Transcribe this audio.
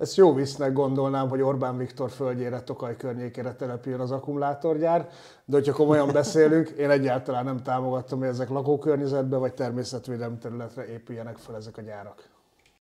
Ezt jó visznek gondolnám, hogy Orbán Viktor földjére, Tokaj környékére települjön az akkumulátorgyár, de hogyha komolyan beszélünk, én egyáltalán nem támogatom, hogy ezek lakókörnyezetbe vagy természetvédelmi területre épüljenek fel ezek a gyárak.